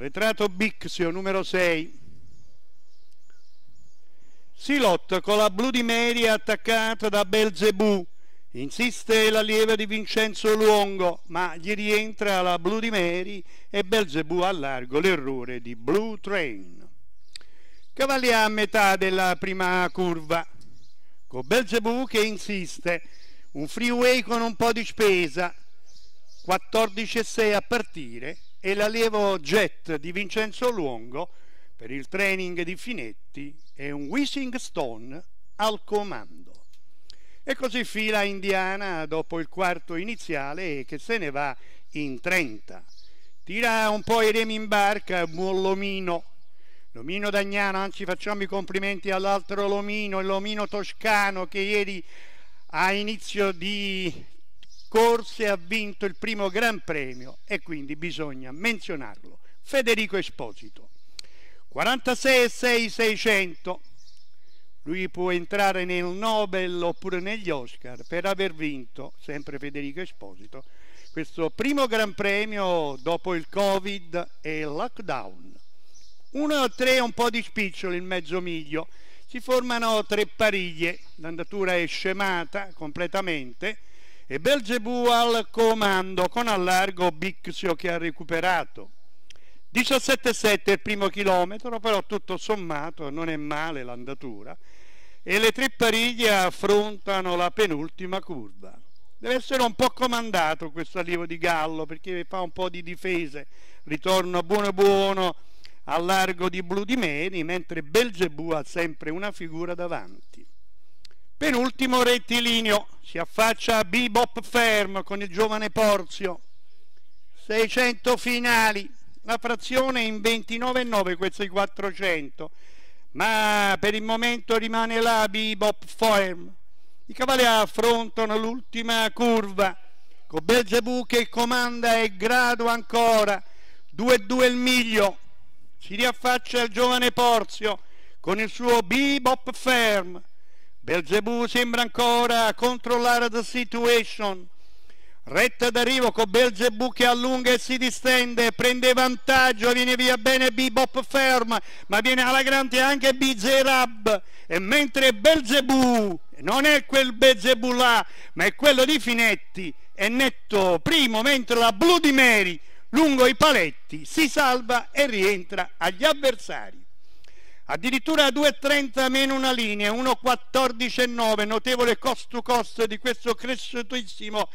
Arretrato Bixio, numero 6. Si lotta con la blu di Meria attaccata da Belzebù. Insiste l'allieva di Vincenzo Luongo, ma gli rientra la blu di Meri e Belzebù a l'errore di Blue Train. Cavalli a metà della prima curva, con Belzebù che insiste, un freeway con un po' di spesa, 14,6 a partire, e l'allievo jet di Vincenzo Luongo per il training di Finetti e un Wishing Stone al comando. E così fila Indiana dopo il quarto iniziale che se ne va in 30. Tira un po' i remi in barca, buon Lomino. Lomino Dagnano, anzi facciamo i complimenti all'altro Lomino, il Lomino Toscano che ieri a inizio di corse ha vinto il primo Gran Premio e quindi bisogna menzionarlo. Federico Esposito. 46,600. Lui può entrare nel Nobel oppure negli Oscar per aver vinto, sempre Federico Esposito, questo primo Gran Premio dopo il Covid e il lockdown. 1-3 un po' di spicciolo in mezzo miglio. Si formano tre pariglie, l'andatura è scemata completamente e Belzebù al comando con allargo Bixio che ha recuperato. 17,7 il primo chilometro, però tutto sommato non è male l'andatura e le tre pariglie affrontano la penultima curva. Deve essere un po' comandato questo allievo di Gallo perché fa un po' di difese, ritorno buono buono al largo di Bludimeni, mentre Belzebù ha sempre una figura davanti. Penultimo rettilineo, si affaccia a Bebop Firm con il giovane Porzio. 600 finali, la frazione in 29,9 questi 400. Ma per il momento rimane là Bebop Firm. I cavalli affrontano l'ultima curva. Con Belzebu che comanda e grado ancora. 2-2 il miglio. Si riaffaccia il giovane Porzio con il suo Bebop Firm. Belzebù sembra ancora controllare la situation. Retta d'arrivo con Belzebù che allunga e si distende, prende vantaggio, viene via bene Bebop Ferm, ma viene alla grande anche Bizerab. E mentre Belzebù non è quel Belzebù là, ma è quello di Finetti, è netto primo, mentre la Blue di Mary lungo i paletti si salva e rientra agli avversari. Addirittura 2,30 meno una linea, 1,14,9, notevole cost to cost di questo cresciutissimo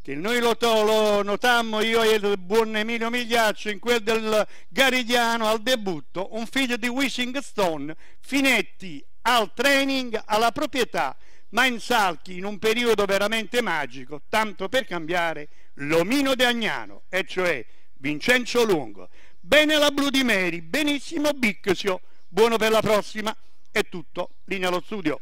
che noi lo, lo, notammo io e il buon Emilio Migliaccio in quel del Garigliano al debutto, un figlio di Wishing Stone, Finetti al training, alla proprietà, ma in Salchi in un periodo veramente magico, tanto per cambiare l'omino de Agnano, e cioè Vincenzo Lungo. Bene la Blu di Mary benissimo Bicchio buono per la prossima, è tutto, linea allo studio.